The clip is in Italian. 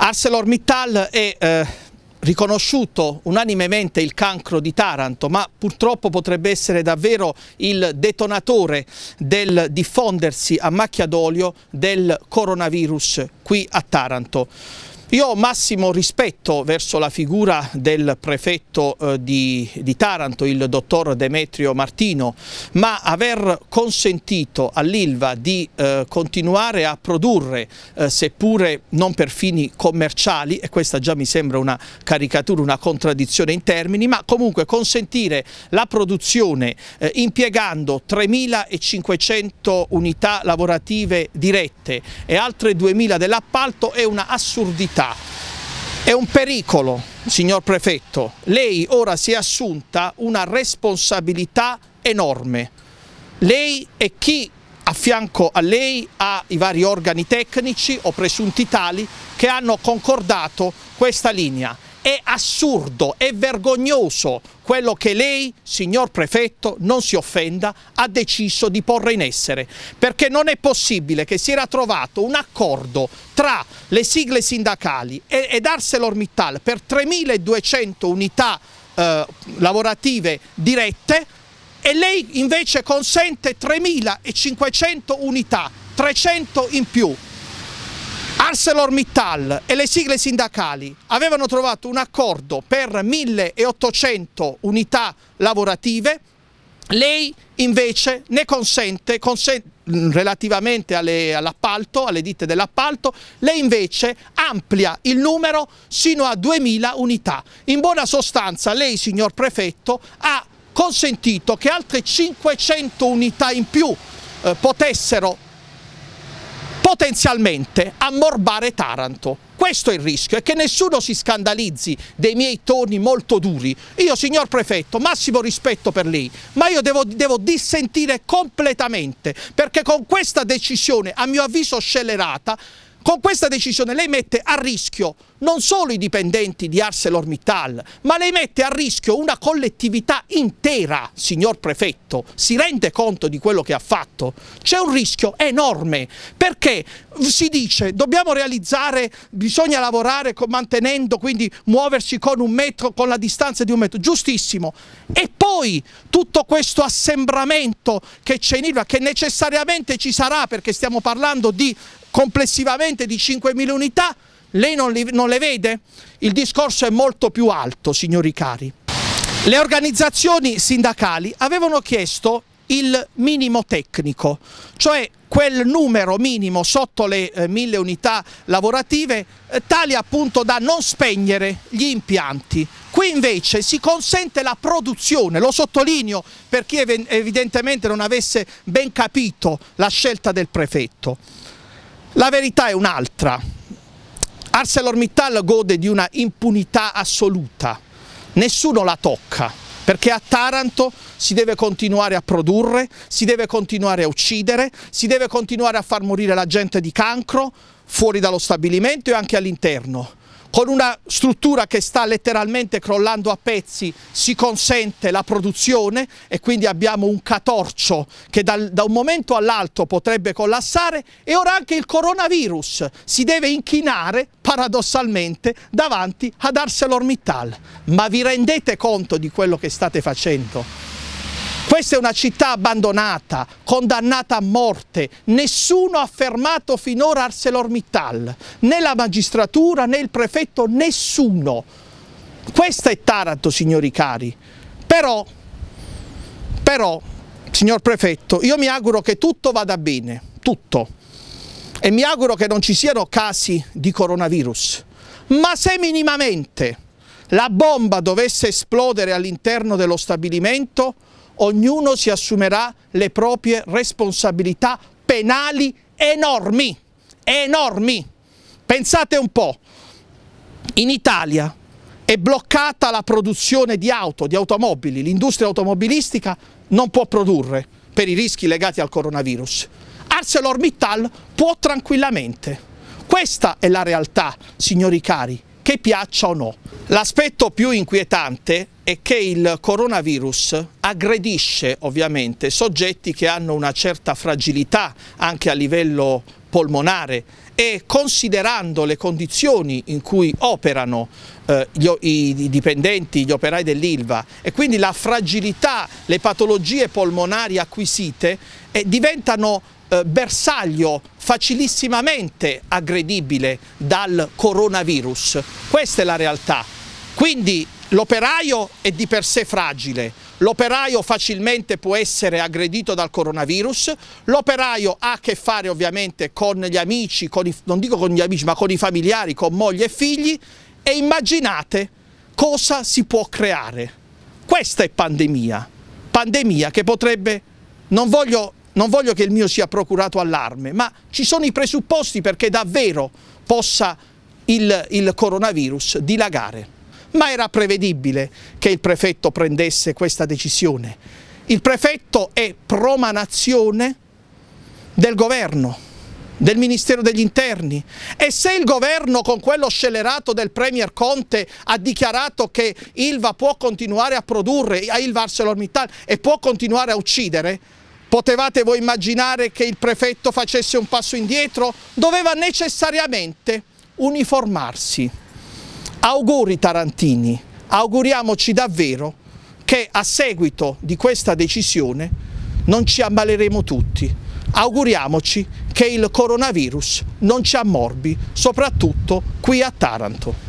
ArcelorMittal è eh, riconosciuto unanimemente il cancro di Taranto, ma purtroppo potrebbe essere davvero il detonatore del diffondersi a macchia d'olio del coronavirus qui a Taranto. Io ho massimo rispetto verso la figura del prefetto eh, di, di Taranto, il dottor Demetrio Martino, ma aver consentito all'Ilva di eh, continuare a produrre, eh, seppure non per fini commerciali, e questa già mi sembra una caricatura, una contraddizione in termini, ma comunque consentire la produzione eh, impiegando 3.500 unità lavorative dirette e altre 2.000 dell'appalto è una assurdità città. È un pericolo, signor Prefetto. Lei ora si è assunta una responsabilità enorme. Lei e chi a fianco a lei ha i vari organi tecnici o presunti tali che hanno concordato questa linea. È assurdo, è vergognoso quello che lei, signor prefetto, non si offenda, ha deciso di porre in essere, perché non è possibile che si era trovato un accordo tra le sigle sindacali ed ArcelorMittal per 3.200 unità eh, lavorative dirette e lei invece consente 3.500 unità, 300 in più. ArcelorMittal e le sigle sindacali avevano trovato un accordo per 1800 unità lavorative, lei invece ne consente, consente mm, relativamente all'appalto, all alle ditte dell'appalto, lei invece amplia il numero sino a 2000 unità. In buona sostanza lei, signor Prefetto, ha consentito che altre 500 unità in più eh, potessero potenzialmente ammorbare Taranto. Questo è il rischio, è che nessuno si scandalizzi dei miei toni molto duri. Io, signor prefetto, massimo rispetto per lei, ma io devo, devo dissentire completamente, perché con questa decisione, a mio avviso scellerata, con questa decisione lei mette a rischio non solo i dipendenti di ArcelorMittal, ma lei mette a rischio una collettività intera, signor prefetto. Si rende conto di quello che ha fatto? C'è un rischio enorme, perché si dice dobbiamo realizzare, bisogna lavorare mantenendo, quindi muoversi con un metro, con la distanza di un metro, giustissimo. E poi tutto questo assembramento che c'è in Ilva, che necessariamente ci sarà perché stiamo parlando di complessivamente di 5.000 unità, lei non, li, non le vede? Il discorso è molto più alto, signori cari. Le organizzazioni sindacali avevano chiesto il minimo tecnico, cioè quel numero minimo sotto le eh, mille unità lavorative eh, tali appunto da non spegnere gli impianti. Qui invece si consente la produzione, lo sottolineo per chi ev evidentemente non avesse ben capito la scelta del prefetto. La verità è un'altra. ArcelorMittal gode di una impunità assoluta, nessuno la tocca, perché a Taranto si deve continuare a produrre, si deve continuare a uccidere, si deve continuare a far morire la gente di cancro fuori dallo stabilimento e anche all'interno con una struttura che sta letteralmente crollando a pezzi si consente la produzione e quindi abbiamo un catorcio che dal, da un momento all'altro potrebbe collassare e ora anche il coronavirus si deve inchinare paradossalmente davanti ad ArcelorMittal. Ma vi rendete conto di quello che state facendo? Questa è una città abbandonata, condannata a morte. Nessuno ha fermato finora ArcelorMittal, né la magistratura, né il prefetto, nessuno. Questa è Taranto, signori cari. Però, però, signor prefetto, io mi auguro che tutto vada bene, tutto. E mi auguro che non ci siano casi di coronavirus. Ma se minimamente la bomba dovesse esplodere all'interno dello stabilimento, ognuno si assumerà le proprie responsabilità penali enormi, enormi. Pensate un po', in Italia è bloccata la produzione di auto, di automobili, l'industria automobilistica non può produrre per i rischi legati al coronavirus. ArcelorMittal può tranquillamente. Questa è la realtà, signori cari che piaccia o no. L'aspetto più inquietante è che il coronavirus aggredisce ovviamente soggetti che hanno una certa fragilità anche a livello polmonare e considerando le condizioni in cui operano eh, gli, i dipendenti, gli operai dell'ILVA e quindi la fragilità, le patologie polmonari acquisite eh, diventano eh, bersaglio facilissimamente aggredibile dal coronavirus. Questa è la realtà. Quindi l'operaio è di per sé fragile, l'operaio facilmente può essere aggredito dal coronavirus, l'operaio ha a che fare ovviamente con gli amici, con i, non dico con gli amici ma con i familiari, con moglie e figli e immaginate cosa si può creare. Questa è pandemia, pandemia che potrebbe, non voglio non voglio che il mio sia procurato allarme, ma ci sono i presupposti perché davvero possa il, il coronavirus dilagare. Ma era prevedibile che il prefetto prendesse questa decisione. Il prefetto è promanazione del governo del Ministero degli Interni e se il governo con quello scellerato del Premier Conte ha dichiarato che Ilva può continuare a produrre, a Ilva ArcelorMittal e può continuare a uccidere, Potevate voi immaginare che il prefetto facesse un passo indietro? Doveva necessariamente uniformarsi. Auguri Tarantini, auguriamoci davvero che a seguito di questa decisione non ci ammaleremo tutti. Auguriamoci che il coronavirus non ci ammorbi, soprattutto qui a Taranto.